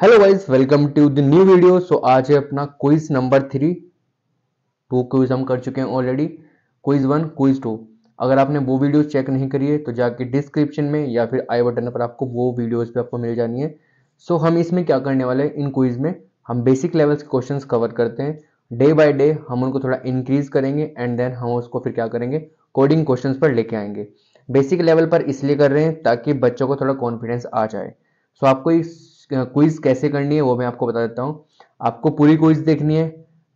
hello guys welcome to the new video so आज है अपना quiz number three two quiz हम कर चुके हैं already quiz one quiz two अगर आपने वो वीडियो चेक नहीं करी है तो जाके डिस्क्रिप्शन में या फिर आई बटन पर आपको वो वीडियोस भी आपको मिल जानी है सो so, हम इसमें क्या करने वाले हैं इन क्विज में हम बेसिक लेवल्स के क्वेश्चन कवर करते हैं डे बाय डे हम उनको थोड़ा इंक्रीज करेंगे एंड देन हम उसको फिर क्या करेंगे कोडिंग क्वेश्चन पर लेके आएंगे बेसिक लेवल पर इसलिए कर रहे हैं ताकि बच्चों को थोड़ा कॉन्फिडेंस आ जाए सो so, आपको इस क्विज कैसे करनी है वो मैं आपको बता देता हूँ आपको पूरी क्विज देखनी है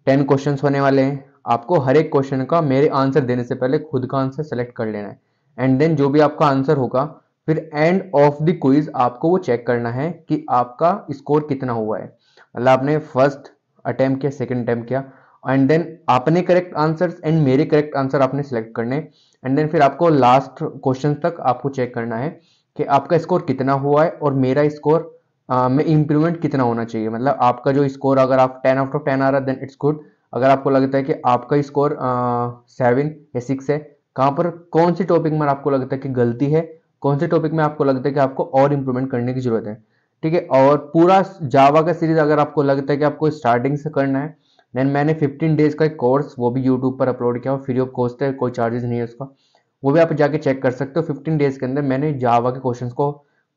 टेन क्वेश्चन होने वाले हैं आपको हर एक क्वेश्चन का मेरे आंसर देने से पहले खुद का आंसर सेलेक्ट कर लेना है एंड देन जो भी आपका आंसर होगा फिर एंड ऑफ द क्विज आपको वो चेक करना है कि आपका स्कोर कितना हुआ है मतलब आपने फर्स्ट अटेम्प्ट किया सेकेंड अटेम्प्ट किया एंड देन आपने करेक्ट आंसर एंड मेरे करेक्ट आंसर आपने सेलेक्ट करने एंड देन फिर आपको लास्ट क्वेश्चन तक आपको चेक करना है कि आपका स्कोर कितना हुआ है और मेरा स्कोर में इम्प्रूवमेंट कितना होना चाहिए मतलब आपका जो स्कोर अगर आप टेन आउट ऑफ टेन आ रहा है देन इट्स गुड अगर आपको लगता है कि आपका स्कोर सेवन या सिक्स है कहाँ पर कौन सी टॉपिक में आपको लगता है कि गलती है कौन से टॉपिक में आपको लगता है कि आपको और इम्प्रूवमेंट करने की जरूरत है ठीक है और पूरा जावा का सीरीज अगर आपको लगता है कि आपको स्टार्टिंग से करना है देन मैंने 15 डेज का एक कोर्स वो भी यूट्यूब पर अपलोड किया और फ्री ऑफ कॉस्ट है कोई चार्जेस नहीं है उसका वो भी आप जाके चेक कर सकते हो 15 डेज के अंदर मैंने जावा के क्वेश्चंस को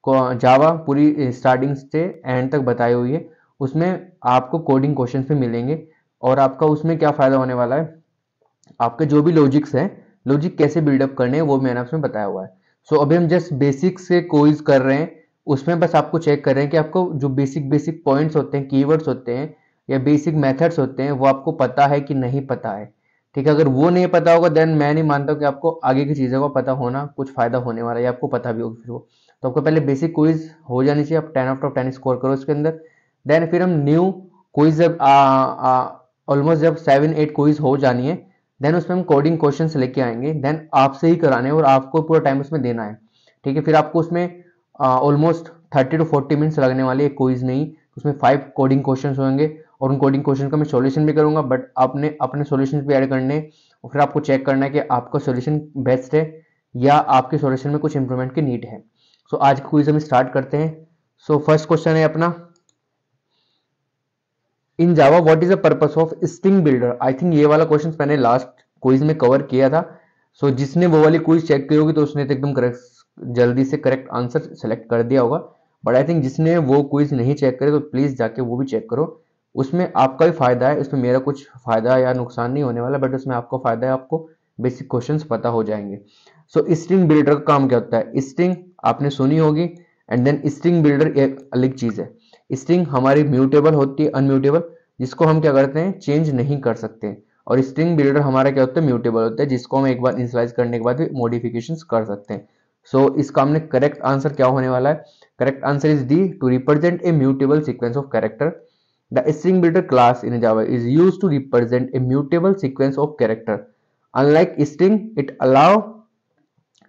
जावा पूरी स्टार्टिंग से एंड तक बताई हुई है उसमें आपको कोडिंग क्वेश्चन भी मिलेंगे और आपका उसमें क्या फ़ायदा होने वाला है आपके जो भी लॉजिक्स हैं लॉजिक कैसे बिल्डअप करने हैं वो मैंने उसमें बताया हुआ है सो so, अभी हम जस्ट बेसिक्स से कोइज कर रहे हैं उसमें बस आपको चेक कर रहे हैं कि आपको जो बेसिक बेसिक पॉइंट्स होते हैं कीवर्ड्स होते हैं या बेसिक मेथड्स होते हैं वो आपको पता है कि नहीं पता है ठीक है अगर वो नहीं पता होगा देन मैं नहीं मानता कि आपको आगे की चीज़ों का पता होना कुछ फ़ायदा होने वाला है आपको पता भी होगी फिर वो तो आपको पहले बेसिक क्विज हो जानी चाहिए आप ten out of ten score करो उसके अंदर देन फिर हम न्यू क्विज जब ऑलमोस्ट जब सेवन एट क्विज हो जानी है देन उसमें हम कोडिंग क्वेश्चन लेके आएंगे देन आपसे ही कराने और आपको पूरा टाइम उसमें देना है ठीक है फिर आपको उसमें almost thirty to forty minutes लगने वाले एक क्विज नहीं उसमें फाइव कोडिंग क्वेश्चन होंगे और उन कोडिंग क्वेश्चन का मैं सोल्यूशन भी करूंगा बट आपने अपने सोल्यूशन भी ऐड करने और फिर आपको चेक करना है कि आपका सोल्यूशन बेस्ट है या आपके सोल्यूशन में कुछ इंप्रूवमेंट की नीड है सो so, आज का क्विज हम स्टार्ट करते हैं सो फर्स्ट क्वेश्चन है अपना in Java what is the purpose of string builder I think ये वाला क्वेश्चन मैंने लास्ट क्विज में कवर किया था सो so, जिसने वो वाली क्विज चेक की होगी तो उसने तो एकदम करेक्ट जल्दी से करेक्ट आंसर सेलेक्ट कर दिया होगा बट आई थिंक जिसने वो क्विज नहीं चेक करे तो प्लीज जाके वो भी चेक करो उसमें आपका भी फायदा है उसमें मेरा कुछ फायदा या नुकसान नहीं होने वाला बट उसमें आपको फायदा है आपको बेसिक क्वेश्चंस पता हो जाएंगे सो स्ट्रिंग बिल्डर का काम क्या होता है स्ट्रिंग आपने सुनी होगी एंड देन स्ट्रिंग बिल्डर एक अलग चीज़ है स्ट्रिंग हमारी म्यूटेबल होती है अनम्यूटेबल जिसको हम क्या करते हैं चेंज नहीं कर सकते और स्ट्रिंग बिल्डर हमारा क्या होता है म्यूटेबल होता है जिसको हम एक बार इंसलाइज करने के बाद भी मॉडिफिकेशन कर सकते हैं सो so, इसका हमने करेक्ट आंसर क्या होने वाला है correct answer is D to represent a mutable sequence of character the string builder class in Java is use to represent a mutable sequence of character unlike string it allow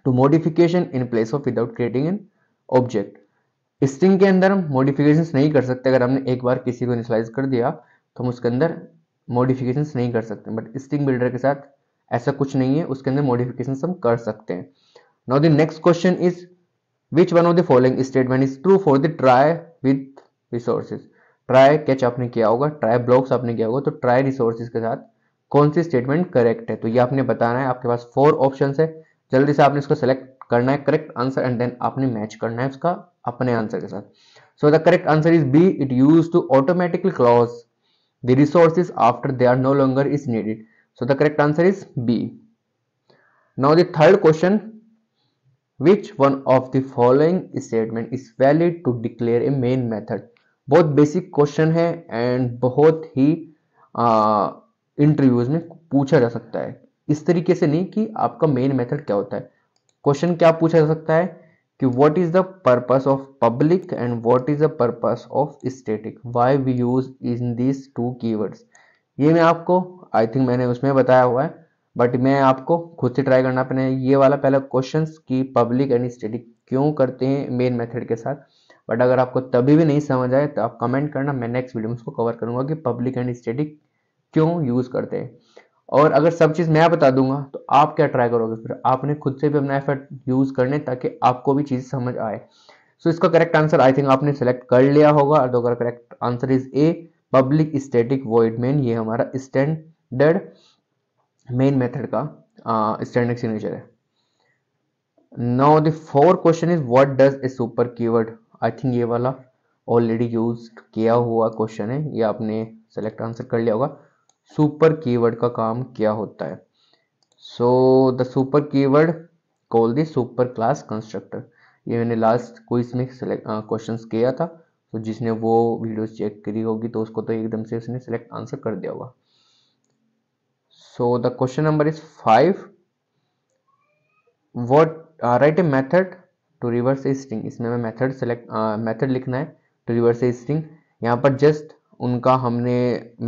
to modification in place of without creating an object string के अंदर हम modification नहीं कर सकते अगर हमने एक बार किसी को इनिशलाइज कर दिया तो हम उसके अंदर मॉडिफिकेशन नहीं कर सकते बट स्ट्रिंग बिल्डर के साथ ऐसा कुछ नहीं है उसके अंदर मॉडिफिकेशन हम कर सकते हैं now the next question is which one of the following statement is true for the try with resources try catch आपने किया होगा ट्राई ब्लॉक्स आपने किया होगा तो ट्राई रिसोर्सेज के साथ कौन सी स्टेटमेंट करेक्ट है तो ये आपने बताना है आपके पास फोर ऑप्शन है जल्दी से आपने इसको सेलेक्ट करना है करेक्ट आंसर एंड देन आपने मैच करना है उसका अपने आंसर के साथ so the correct answer is B it use to automatically close the resources after they are no longer is needed so the correct answer is B now the third question which one of the following statement is valid to declare a main method बहुत basic question है and बहुत ही interviews uh, में पूछा जा सकता है इस तरीके से नहीं कि आपका मेन मेथड क्या होता है क्वेश्चन क्या पूछा जा सकता है कि what is the purpose of public and what is the purpose of static why we use in this two keywords ये मैं आपको आई थिंक मैंने उसमें बताया हुआ है बट मैं आपको खुद से ट्राई करना अपने ये वाला पहला क्वेश्चन कि पब्लिक एंड स्टेटिक क्यों करते हैं मेन मेथड के साथ बट अगर आपको तभी भी नहीं समझ आए तो आप कमेंट करना मैं नेक्स्ट वीडियो में उसको कवर करूंगा कि पब्लिक एंड स्टेटिक क्यों यूज़ करते हैं और अगर सब चीज़ मैं बता दूंगा तो आप क्या ट्राई करोगे फिर आपने खुद से भी अपना एफर्ट यूज़ करने ताकि आपको भी चीज़ समझ आए सो so, इसका करेक्ट आंसर आई थिंक आपने सेलेक्ट कर लिया होगा और तो अगर correct answer is A public static void main ये हमारा स्टैंडर्ड मेन मेथड का स्टैंडर्ड uh, सिग्नेचर है now the four question is what does a super keyword I think ये वाला ऑलरेडी यूज किया हुआ क्वेश्चन है ये आपने सेलेक्ट आंसर कर लिया होगा सुपर कीवर्ड का काम क्या होता है so the super keyword call the super class constructor ये मैंने लास्ट क्विज में क्वेश्चन uh, किया था तो जिसने वो वीडियो चेक करी होगी तो उसको तो एकदम से उसने सिलेक्ट आंसर कर दिया होगा so the question number is five what write a method to reverse a string इसमें मैं मेथड सेलेक्ट मैथड लिखना है टू रिवर्स ए स्ट्रिंग यहाँ पर जस्ट उनका हमने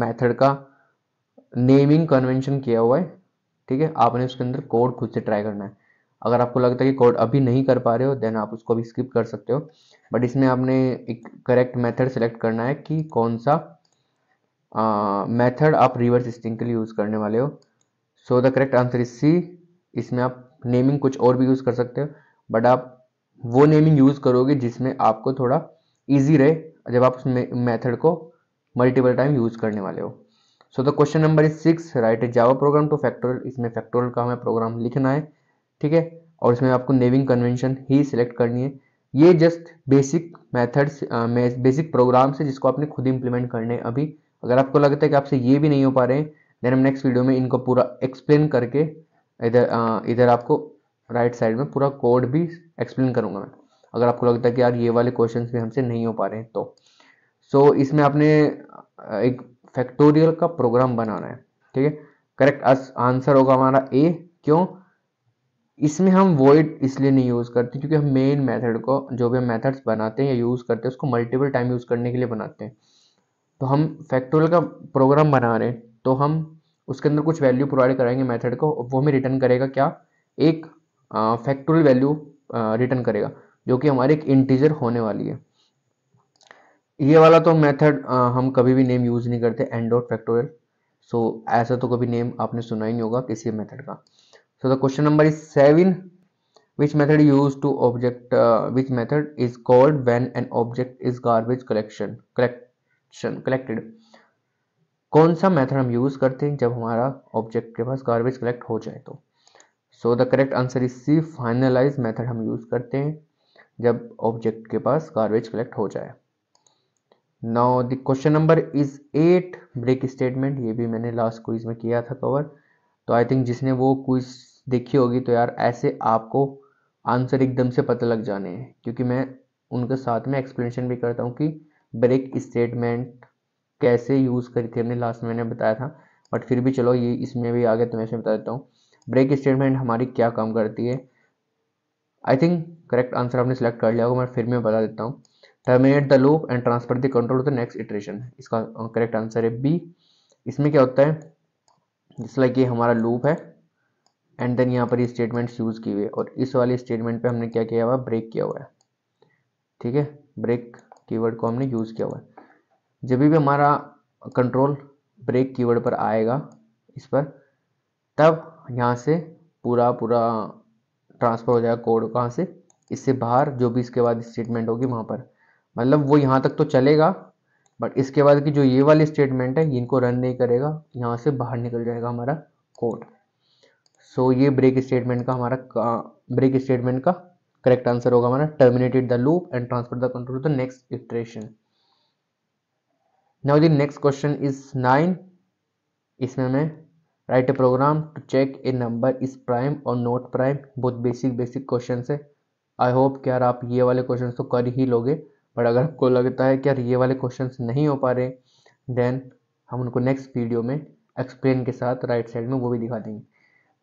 मैथड का नेमिंग कन्वेंशन किया हुआ है ठीक है आपने उसके अंदर कोड खुद से ट्राई करना है अगर आपको लगता है कि कोड अभी नहीं कर पा रहे हो देन आप उसको भी स्किप कर सकते हो बट इसमें आपने एक करेक्ट मेथड सेलेक्ट करना है कि कौन सा मेथड आप रिवर्स स्टिंग के लिए यूज़ करने वाले हो so the correct answer is C इसमें आप नेमिंग कुछ और भी यूज़ कर सकते हो बट आप वो नेमिंग यूज़ करोगे जिसमें आपको थोड़ा ईजी रहे जब आप उस मेथड को मल्टीपल टाइम यूज़ करने वाले हो so the question number is six write a Java program to factorial इसमें फैक्टोरियल का हमें प्रोग्राम लिखना है ठीक है और इसमें आपको नेविंग कन्वेंशन ही सिलेक्ट करनी है ये just basic methods basic programs है जिसको आपने खुद इंप्लीमेंट करने हैं अभी अगर आपको लगता है कि आपसे ये भी नहीं हो पा रहे हैं देन हम नेक्स्ट वीडियो में इनको पूरा एक्सप्लेन करके इधर इधर आपको राइट right साइड में पूरा कोड भी एक्सप्लेन करूंगा मैं अगर आपको लगता है कि यार ये वाले क्वेश्चंस भी हमसे नहीं हो पा रहे हैं तो सो so, इसमें आपने एक फैक्टोरियल का प्रोग्राम बनाना है ठीक है करेक्ट आंसर होगा हमारा ए क्यों इसमें हम वॉइड इसलिए नहीं यूज़ करते क्योंकि हम मेन मेथड को जो भी हम मेथड्स बनाते हैं या यूज़ करते हैं उसको मल्टीपल टाइम यूज़ करने के लिए बनाते हैं तो हम फैक्टोरियल का प्रोग्राम बना रहे हैं तो हम उसके अंदर कुछ वैल्यू प्रोवाइड कराएंगे मेथड को वो हमें रिटर्न करेगा क्या एक फैक्टोरियल वैल्यू रिटर्न करेगा जो कि हमारी एक इंटीजर होने वाली है ये वाला तो मेथड हम कभी भी नेम यूज़ नहीं करते एंड डॉट फैक्टोरियल सो ऐसा तो कभी नेम आपने सुना ही नहीं होगा किसी मेथड का so the question number is seven which method use to object which method is called when an object is garbage collection collection collected कौन सा मेथड हम यूज करते हैं जब हमारा ऑब्जेक्ट के पास गार्बेज कलेक्ट हो जाए तो so the correct answer is C finalize method हम यूज करते हैं जब ऑब्जेक्ट के पास गार्बेज कलेक्ट हो जाए now the question number is eight break statement ये भी मैंने लास्ट क्विज में किया था कवर तो आई थिंक जिसने वो क्विज देखी होगी तो यार ऐसे आपको आंसर एकदम से पता लग जाने हैं क्योंकि मैं उनके साथ में एक्सप्लेनेशन भी करता हूँ कि ब्रेक स्टेटमेंट कैसे यूज़ करी थी हमने लास्ट मैंने बताया था बट फिर भी चलो ये इसमें भी आगे तो मैं इसमें बता देता हूँ ब्रेक स्टेटमेंट हमारी क्या काम करती है आई थिंक करेक्ट आंसर आपने सेलेक्ट कर लिया होगा मैं फिर में बता देता हूँ terminate the loop and transfer the control to the next iteration इसका करेक्ट आंसर है बी इसमें क्या होता है जिस लाइक ये हमारा लूप है एंड देन यहाँ पर ये स्टेटमेंट्स यूज़ किए है और इस वाले स्टेटमेंट पे हमने क्या किया हुआ है ब्रेक किया हुआ है ठीक है ब्रेक कीवर्ड को हमने यूज़ किया हुआ है जब भी हमारा कंट्रोल ब्रेक कीवर्ड पर आएगा इस पर तब यहाँ से पूरा पूरा ट्रांसफ़र हो जाएगा कोड कहाँ से इससे बाहर जो भी इसके बाद स्टेटमेंट होगी वहाँ पर मतलब वो यहाँ तक तो चलेगा बट इसके बाद की जो ये वाली स्टेटमेंट है इनको रन नहीं करेगा यहाँ से बाहर निकल जाएगा हमारा कोड सो so, ये ब्रेक स्टेटमेंट का हमारा ब्रेक स्टेटमेंट का करेक्ट आंसर होगा हमारा terminated the loop and transfer the control to the next iteration now the next question is nine इसमें मैं write a program to check a number is prime और not prime बहुत basic basic question है I hope कि यार आप ये वाले क्वेश्चन तो कर ही लोगे बट अगर आपको लगता है कि यार ये वाले क्वेश्चन नहीं हो पा रहे देन हम उनको नेक्स्ट वीडियो में एक्सप्लेन के साथ राइट साइड में वो भी दिखा देंगे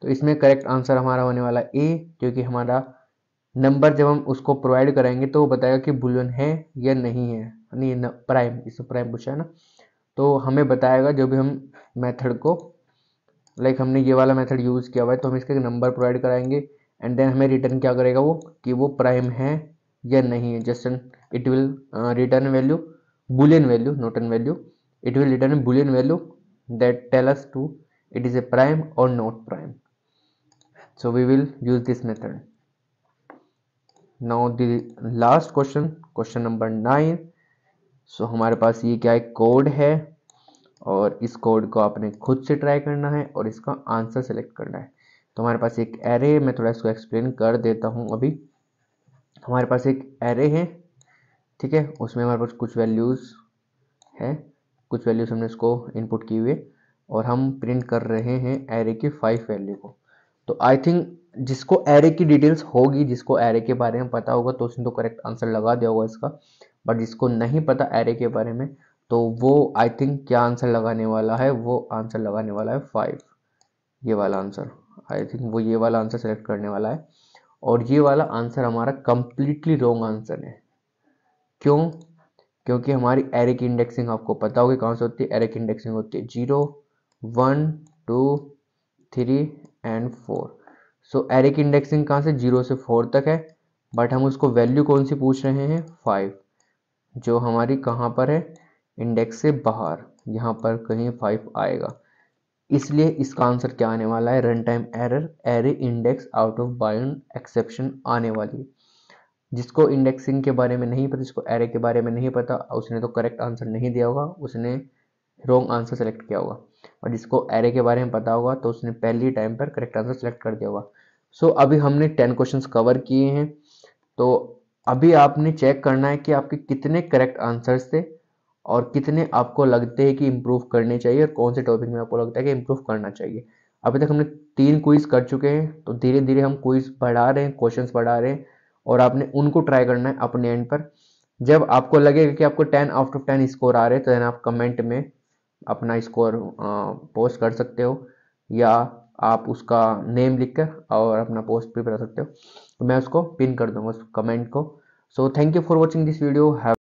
तो इसमें करेक्ट आंसर हमारा होने वाला ए क्योंकि हमारा नंबर जब हम उसको प्रोवाइड कराएंगे तो वो बताएगा कि बुलियन है या नहीं है यानी प्राइम इसमें प्राइम पूछा है ना तो हमें बताएगा जो भी हम मेथड को लाइक like हमने ये वाला मेथड यूज़ किया हुआ है तो हम इसका नंबर प्रोवाइड कराएंगे एंड देन हमें रिटर्न क्या करेगा वो कि वो प्राइम है या नहीं है just it will uh, return value boolean value not an value it will return a boolean value that tell us to it is a prime or not prime so we will use this method now the last question question number 9 so, hamare paas ye kya है code hai और इस code को आपने खुद से try करना है और इसका आंसर सेलेक्ट करना है तो हमारे पास एक एरे मैं थोड़ा इसको एक्सप्लेन कर देता हूँ अभी हमारे पास एक एरे है ठीक है उसमें हमारे पास कुछ वैल्यूज़ है कुछ वैल्यूज़ हमने इसको इनपुट की हुए और हम प्रिंट कर रहे हैं एरे की फाइव वैल्यू को तो आई थिंक जिसको एरे की डिटेल्स होगी जिसको एरे के बारे में पता होगा तो उसने तो करेक्ट आंसर लगा दिया होगा इसका बट जिसको नहीं पता एरे के बारे में तो वो आई थिंक क्या आंसर लगाने वाला है वो आंसर लगाने वाला है फाइव ये वाला आंसर आई थिंक वो ये वाला आंसर सेलेक्ट करने वाला है और ये वाला आंसर हमारा कम्प्लीटली रॉन्ग आंसर है क्यों क्योंकि हमारी एरिक इंडेक्सिंग आपको पता होगी कौन सी होती है की इंडेक्सिंग होती है zero one two three and four so एरिक इंडेक्सिंग कहाँ से जीरो से फोर तक है बट हम उसको वैल्यू कौन सी पूछ रहे हैं फाइव जो हमारी कहाँ पर है इंडेक्स से बाहर यहाँ पर कहीं फाइव आएगा इसलिए इसका आंसर क्या आने वाला है run time error array index out of bound exception आने वाली है जिसको इंडेक्सिंग के बारे में नहीं पता जिसको एरे के बारे में नहीं पता उसने तो करेक्ट आंसर नहीं दिया होगा उसने रॉन्ग आंसर सेलेक्ट किया होगा और जिसको एरे के बारे में पता होगा तो उसने पहली टाइम पर करेक्ट आंसर सेलेक्ट कर दिया होगा सो so, अभी हमने टेन क्वेश्चंस कवर किए हैं तो अभी आपने चेक करना है कि आपके कितने करेक्ट आंसर्स थे और कितने आपको लगते हैं कि इम्प्रूव करने चाहिए और कौन से टॉपिक में आपको लगता है कि इम्प्रूव करना चाहिए अभी तक हमने तीन क्विज कर चुके हैं तो धीरे धीरे हम क्विज बढ़ा रहे हैं क्वेश्चंस बढ़ा रहे हैं और आपने उनको ट्राई करना है अपने एंड पर जब आपको लगेगा कि आपको ten out of ten score आ रहे हैं तो देन आप कमेंट में अपना स्कोर पोस्ट कर सकते हो या आप उसका नेम लिख कर और अपना पोस्ट भी बना सकते हो तो मैं उसको पिन कर दूंगा उस कमेंट को so thank you for watching this video have